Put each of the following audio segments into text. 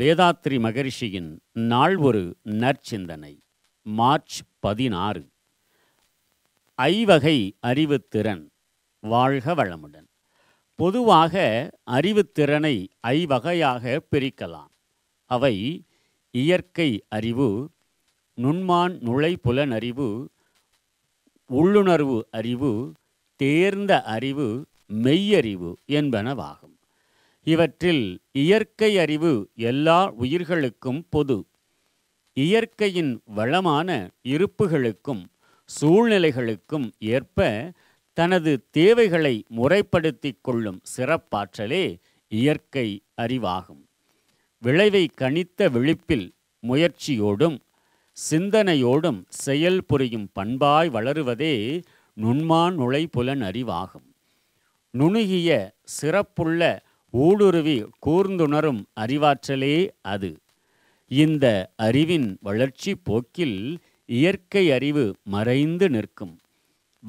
வேதாத்ரி மகரிஷியின் நாள் ஒரு நற்சிந்தனை மார்ச் பதினாறு ஐவகை அறிவுத்திறன் வாழ்க வளமுடன் பொதுவாக அறிவுத்திறனை ஐவகையாக பிரிக்கலாம் அவை இயற்கை அறிவு நுண்மான் நுழை புலனறிவு உள்ளுணர்வு அறிவு தேர்ந்த அறிவு மெய்யறிவு என்பனவாகும் இவற்றில் இயற்கை அறிவு எல்லா உயிர்களுக்கும் பொது இயற்கையின் வளமான இருப்புகளுக்கும் சூழ்நிலைகளுக்கும் ஏற்ப தனது தேவைகளை முறைப்படுத்தி கொள்ளும் சிறப்பாற்றலே இயற்கை அறிவாகும் விளைவை கணித்த விழிப்பில் முயற்சியோடும் சிந்தனையோடும் செயல் புரியும் பண்பாய் வளருவதே நுண்மான் நுழைப்புலன் அறிவாகும் நுணுகிய சிறப்புள்ள ஊடுருவி கூர்ந்துணரும் அறிவாற்றலே அது இந்த அறிவின் வளர்ச்சி போக்கில் இயற்கை அறிவு மறைந்து நிற்கும்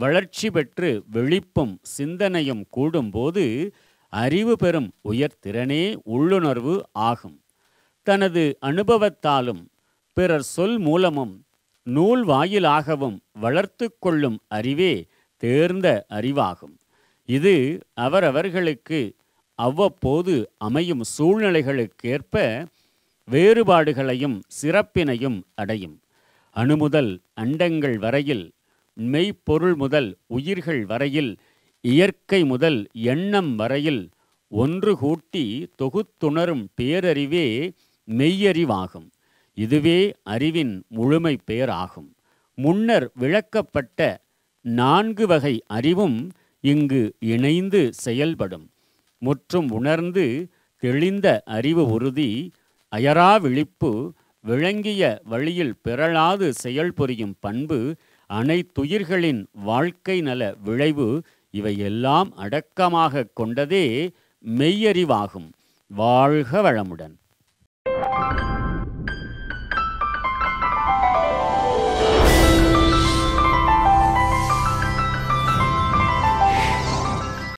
வளர்ச்சி பெற்று வெளிப்பும் சிந்தனையும் கூடும்போது அறிவு பெறும் உயர்திறனே உள்ளுணர்வு ஆகும் தனது அனுபவத்தாலும் பிறர் சொல் மூலமும் நூல் வாயிலாகவும் வளர்த்து கொள்ளும் அறிவே தேர்ந்த அறிவாகும் இது அவரவர்களுக்கு அவ்வப்போது அமையும் சூழ்நிலைகளுக்கேற்ப வேறுபாடுகளையும் சிறப்பினையும் அடையும் அணுமுதல் அண்டங்கள் வரையில் மெய்ப்பொருள் முதல் உயிர்கள் வரையில் இயற்கை முதல் எண்ணம் வரையில் ஒன்று கூட்டி தொகுத்துணரும் பேரறிவே மெய்யறிவாகும் இதுவே அறிவின் முழுமை ஆகும் முன்னர் விளக்கப்பட்ட நான்கு வகை அறிவும் இங்கு இணைந்து செயல்படும் முற்றும் உணர்ந்து தெளிந்த அறிவு உறுதி அயரா விழிப்பு விளங்கிய வழியில் பிறளாது செயல்புரியும் பண்பு அனைத்துயிர்களின் வாழ்க்கை நல விளைவு இவையெல்லாம் அடக்கமாக கொண்டதே மெய்யறிவாகும் வாழ்க வளமுடன்